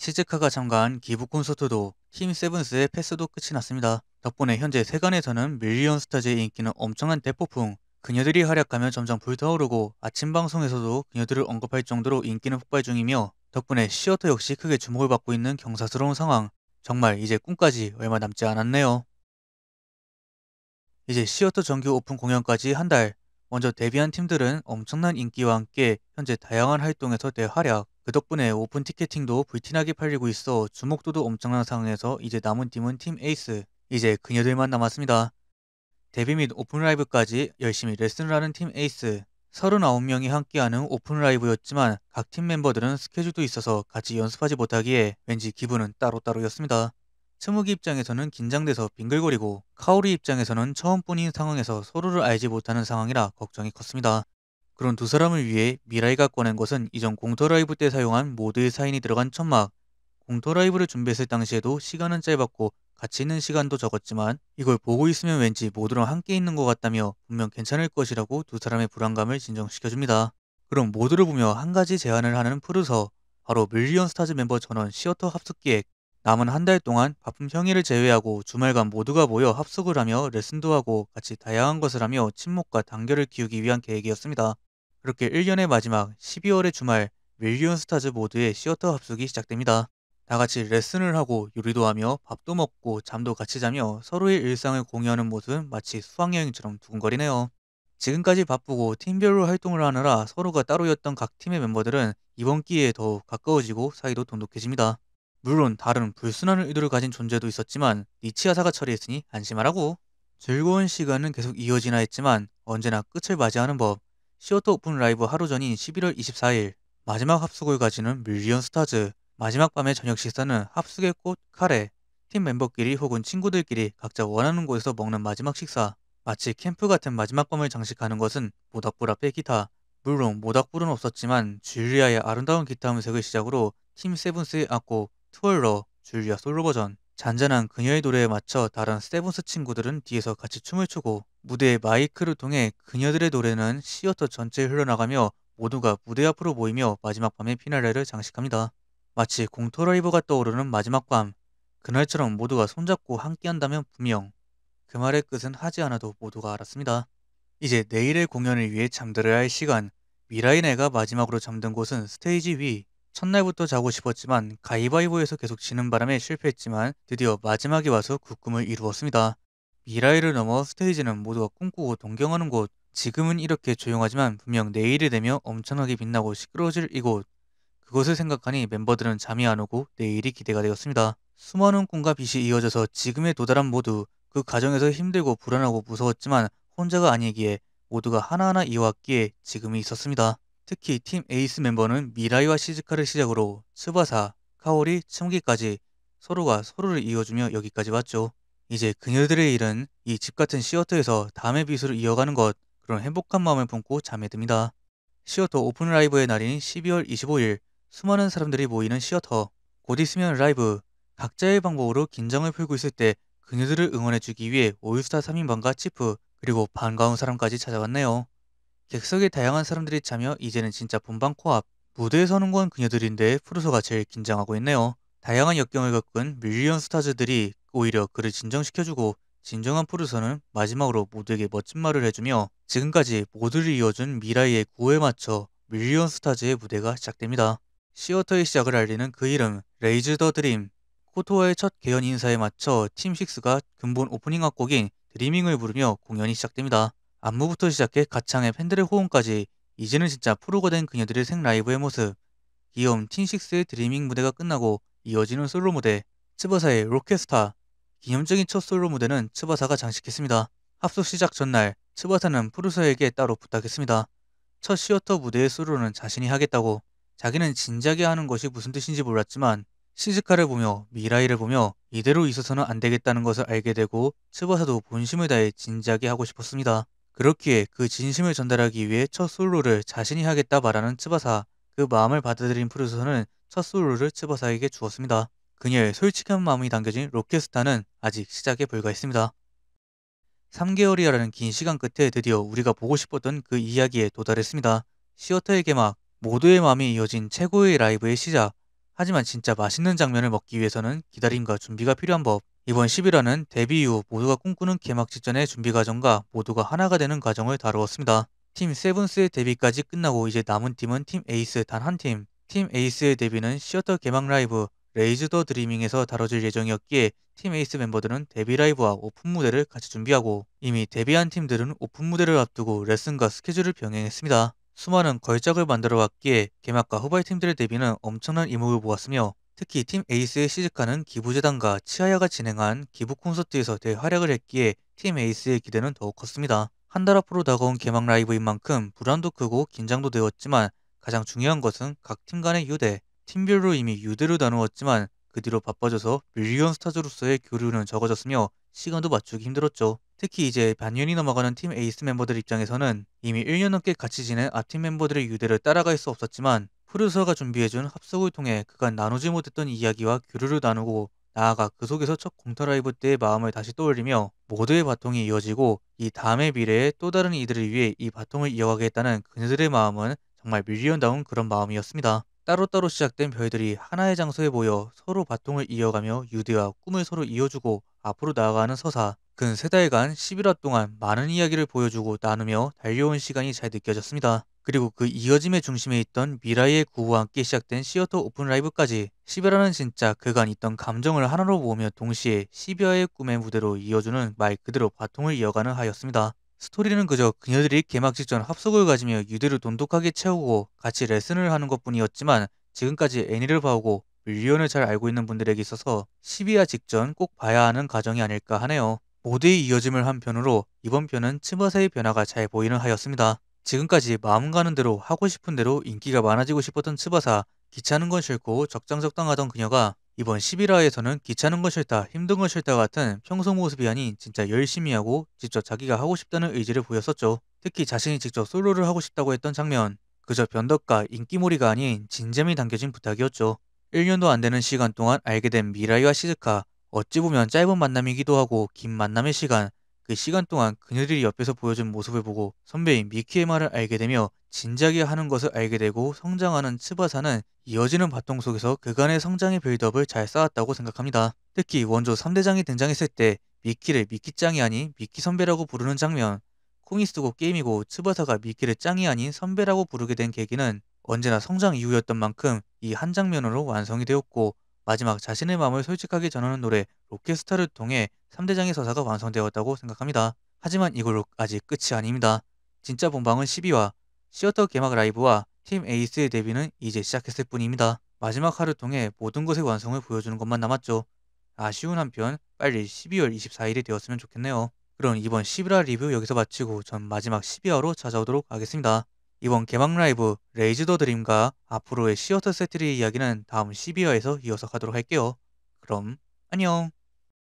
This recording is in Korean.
시즈카가 참가한 기부 콘서트도 팀 세븐스의 패스도 끝이 났습니다. 덕분에 현재 세간에서는 밀리언 스타즈의 인기는 엄청난 대폭풍, 그녀들이 활약하며 점점 불타오르고 아침 방송에서도 그녀들을 언급할 정도로 인기는 폭발 중이며 덕분에 시어터 역시 크게 주목을 받고 있는 경사스러운 상황. 정말 이제 꿈까지 얼마 남지 않았네요. 이제 시어터 정규 오픈 공연까지 한 달. 먼저 데뷔한 팀들은 엄청난 인기와 함께 현재 다양한 활동에서 대활약, 그 덕분에 오픈 티켓팅도 불티나게 팔리고 있어 주목도도 엄청난 상황에서 이제 남은 팀은 팀 에이스, 이제 그녀들만 남았습니다. 데뷔 및 오픈 라이브까지 열심히 레슨을 하는 팀 에이스, 39명이 함께하는 오픈 라이브였지만 각 팀 멤버들은 스케줄도 있어서 같이 연습하지 못하기에 왠지 기분은 따로따로였습니다. 스무기 입장에서는 긴장돼서 빙글거리고 카오리 입장에서는 처음뿐인 상황에서 서로를 알지 못하는 상황이라 걱정이 컸습니다. 그런 두 사람을 위해 미라이가 꺼낸 것은 이전 공터라이브 때 사용한 모드의 사인이 들어간 천막. 공터라이브를 준비했을 당시에도 시간은 짧았고 같이 있는 시간도 적었지만 이걸 보고 있으면 왠지 모두랑 함께 있는 것 같다며 분명 괜찮을 것이라고 두 사람의 불안감을 진정시켜줍니다. 그럼 모두를 보며 한 가지 제안을 하는 프루서 바로 밀리언 스타즈 멤버 전원 시어터 합숙 기획. 남은 한 달 동안 바쁜 형일을 제외하고 주말간 모두가 모여 합숙을 하며 레슨도 하고 같이 다양한 것을 하며 친목과 단결을 키우기 위한 계획이었습니다. 그렇게 1년의 마지막 12월의 주말 밀리언 스타즈 모드의 시어터 합숙이 시작됩니다. 다 같이 레슨을 하고 요리도 하며 밥도 먹고 잠도 같이 자며 서로의 일상을 공유하는 모습은 마치 수학여행처럼 두근거리네요. 지금까지 바쁘고 팀별로 활동을 하느라 서로가 따로였던 각 팀의 멤버들은 이번 기회에 더욱 가까워지고 사이도 돈독해집니다. 물론 다른 불순한 의도를 가진 존재도 있었지만 니치아사가 처리했으니 안심하라고. 즐거운 시간은 계속 이어지나 했지만 언제나 끝을 맞이하는 법. 시어터 오픈 라이브 하루 전인 11월 24일 마지막 합숙을 가지는 밀리언 스타즈 마지막 밤의 저녁 식사는 합숙의 꽃, 카레, 팀 멤버끼리 혹은 친구들끼리 각자 원하는 곳에서 먹는 마지막 식사 마치 캠프 같은 마지막 밤을 장식하는 것은 모닥불 앞에 기타 물론 모닥불은 없었지만 줄리아의 아름다운 기타 음색을 시작으로 팀 세븐스의 악곡 트월러 줄리아 솔로 버전 잔잔한 그녀의 노래에 맞춰 다른 세븐스 친구들은 뒤에서 같이 춤을 추고 무대의 마이크를 통해 그녀들의 노래는 시어터 전체에 흘러나가며 모두가 무대 앞으로 모이며 마지막 밤의 피날레를 장식합니다. 마치 공터라이브가 떠오르는 마지막 밤, 그날처럼 모두가 손잡고 함께한다면 분명 그 말의 끝은 하지 않아도 모두가 알았습니다. 이제 내일의 공연을 위해 잠들어야 할 시간, 미라이네가 마지막으로 잠든 곳은 스테이지 위. 첫날부터 자고 싶었지만 가위바위보에서 계속 지는 바람에 실패했지만 드디어 마지막에 와서 그 꿈을 이루었습니다. 미라이를 넘어 스테이지는 모두가 꿈꾸고 동경하는 곳. 지금은 이렇게 조용하지만 분명 내일이 되며 엄청나게 빛나고 시끄러워질 이곳. 그것을 생각하니 멤버들은 잠이 안 오고 내일이 기대가 되었습니다. 수많은 꿈과 빛이 이어져서 지금에 도달한 모두 그 과정에서 힘들고 불안하고 무서웠지만 혼자가 아니기에 모두가 하나하나 이어왔기에 지금이 있었습니다. 특히 팀 에이스 멤버는 미라이와 시즈카를 시작으로 스바사, 카오리, 츠무기까지 서로가 서로를 이어주며 여기까지 왔죠. 이제 그녀들의 일은 이 집 같은 시어터에서 다음의 빛으로 이어가는 것 그런 행복한 마음을 품고 잠에 듭니다. 시어터 오픈 라이브의 날인 12월 25일 수많은 사람들이 모이는 시어터 곧 있으면 라이브 각자의 방법으로 긴장을 풀고 있을 때 그녀들을 응원해주기 위해 오유스타 3인방과 치프 그리고 반가운 사람까지 찾아왔네요. 객석에 다양한 사람들이 참여 이제는 진짜 본방 코앞 무대에 서는 건 그녀들인데 프루소가 제일 긴장하고 있네요. 다양한 역경을 겪은 밀리언 스타즈들이 오히려 그를 진정시켜주고 진정한 프르서는 마지막으로 모두에게 멋진 말을 해주며 지금까지 모두를 이어준 미라이의 구호에 맞춰 밀리언 스타즈의 무대가 시작됩니다. 시어터의 시작을 알리는 그 이름 레이즈 더 드림 코토와의 첫 개연 인사에 맞춰 팀6가 근본 오프닝 악곡인 드리밍을 부르며 공연이 시작됩니다. 안무부터 시작해 가창의 팬들의 호응까지 이제는 진짜 프로가 된 그녀들의 생 라이브의 모습 귀여운 팀6의 드리밍 무대가 끝나고 이어지는 솔로 무대 츠바사의 로켓스타 기념적인 첫 솔로 무대는 츠바사가 장식했습니다. 합숙 시작 전날 츠바사는 프루서에게 따로 부탁했습니다. 첫 시어터 무대의 솔로는 자신이 하겠다고 자기는 진작에 하는 것이 무슨 뜻인지 몰랐지만 시즈카를 보며 미라이를 보며 이대로 있어서는 안 되겠다는 것을 알게 되고 츠바사도 본심을 다해 진작에 하고 싶었습니다. 그렇기에 그 진심을 전달하기 위해 첫 솔로를 자신이 하겠다 말하는 츠바사 그 마음을 받아들인 프루소는 첫 솔로를 츠바사에게 주었습니다. 그녀의 솔직한 마음이 담겨진 로켓스타는 아직 시작에 불과했습니다. 3개월이라는 긴 시간 끝에 드디어 우리가 보고 싶었던 그 이야기에 도달했습니다. 시어터의 개막, 모두의 마음이 이어진 최고의 라이브의 시작. 하지만 진짜 맛있는 장면을 먹기 위해서는 기다림과 준비가 필요한 법. 이번 10일화는 데뷔 이후 모두가 꿈꾸는 개막 직전의 준비 과정과 모두가 하나가 되는 과정을 다루었습니다. 팀 세븐스의 데뷔까지 끝나고 이제 남은 팀은 팀 에이스 단 한 팀. 팀 에이스의 데뷔는 시어터 개막 라이브 레이즈 더 드리밍에서 다뤄질 예정이었기에 팀 에이스 멤버들은 데뷔 라이브와 오픈 무대를 같이 준비하고 이미 데뷔한 팀들은 오픈 무대를 앞두고 레슨과 스케줄을 병행했습니다. 수많은 걸작을 만들어 왔기에 개막과 후발 팀들의 데뷔는 엄청난 이목을 보았으며 특히 팀 에이스의 시즈카는 기부재단과 치아야가 진행한 기부 콘서트에서 대활약을 했기에 팀 에이스의 기대는 더욱 컸습니다. 한달 앞으로 다가온 개막 라이브인 만큼 불안도 크고 긴장도 되었지만 가장 중요한 것은 각 팀 간의 유대, 팀별로 이미 유대를 나누었지만 그 뒤로 바빠져서 밀리언 스타즈로서의 교류는 적어졌으며 시간도 맞추기 힘들었죠. 특히 이제 반년이 넘어가는 팀 에이스 멤버들 입장에서는 이미 1년 넘게 같이 지낸 앞팀 멤버들의 유대를 따라갈 수 없었지만 프루듀서가 준비해준 합석을 통해 그간 나누지 못했던 이야기와 교류를 나누고 나아가 그 속에서 첫공터 라이브 때의 마음을 다시 떠올리며 모두의 바통이 이어지고 이 다음의 미래에 또 다른 이들을 위해 이 바통을 이어가겠다는 그녀들의 마음은 정말 밀리언다운 그런 마음이었습니다. 따로따로 시작된 별들이 하나의 장소에 모여 서로 바통을 이어가며 유대와 꿈을 서로 이어주고 앞으로 나아가는 서사. 근 세 달간 11화 동안 많은 이야기를 보여주고 나누며 달려온 시간이 잘 느껴졌습니다. 그리고 그 이어짐의 중심에 있던 미라의 구호와 함께 시작된 시어터 오픈 라이브까지 시베라는 진짜 그간 있던 감정을 하나로 모으며 동시에 시비아의 꿈의 무대로 이어주는 말 그대로 바통을 이어가는 하였습니다. 스토리는 그저 그녀들이 개막 직전 합석을 가지며 유대를 돈독하게 채우고 같이 레슨을 하는 것뿐이었지만 지금까지 애니를 봐오고 밀리언을 잘 알고 있는 분들에게 있어서 시비아 직전 꼭 봐야 하는 과정이 아닐까 하네요. 모두의 이어짐을 한 편으로 이번 편은 치바사의 변화가 잘 보이는 하였습니다. 지금까지 마음 가는 대로 하고 싶은 대로 인기가 많아지고 싶었던 츠바사 귀찮은 건 싫고 적당적당하던 그녀가 이번 11화에서는 귀찮은 건 싫다, 힘든 건 싫다 같은 평소 모습이 아닌 진짜 열심히 하고 직접 자기가 하고 싶다는 의지를 보였었죠. 특히 자신이 직접 솔로를 하고 싶다고 했던 장면, 그저 변덕과 인기몰이가 아닌 진잼이 담겨진 부탁이었죠. 1년도 안 되는 시간 동안 알게 된 미라이와 시즈카, 어찌 보면 짧은 만남이기도 하고 긴 만남의 시간, 그 시간 동안 그녀들이 옆에서 보여준 모습을 보고 선배인 미키의 말을 알게 되며 진작에 하는 것을 알게 되고 성장하는 츠바사는 이어지는 바통 속에서 그간의 성장의 빌드업을 잘 쌓았다고 생각합니다. 특히 원조 3대장이 등장했을 때 미키를 미키짱이 아닌 미키 선배라고 부르는 장면, 콩이 쓰고 게임이고 츠바사가 미키를 짱이 아닌 선배라고 부르게 된 계기는 언제나 성장 이후였던 만큼 이 한 장면으로 완성이 되었고 마지막 자신의 마음을 솔직하게 전하는 노래 로켓스타를 통해 3대장의 서사가 완성되었다고 생각합니다. 하지만 이걸로 아직 끝이 아닙니다. 진짜 본방은 12화, 시어터 개막 라이브와 팀 에이스의 데뷔는 이제 시작했을 뿐입니다. 마지막 하루 통해 모든 것의 완성을 보여주는 것만 남았죠. 아쉬운 한편 빨리 12월 24일이 되었으면 좋겠네요. 그럼 이번 11화 리뷰 여기서 마치고 전 마지막 12화로 찾아오도록 하겠습니다. 이번 개막 라이브 레이즈 더 드림과 앞으로의 시어터 세트리 이야기는 다음 12화에서 이어서 가도록 할게요. 그럼 안녕!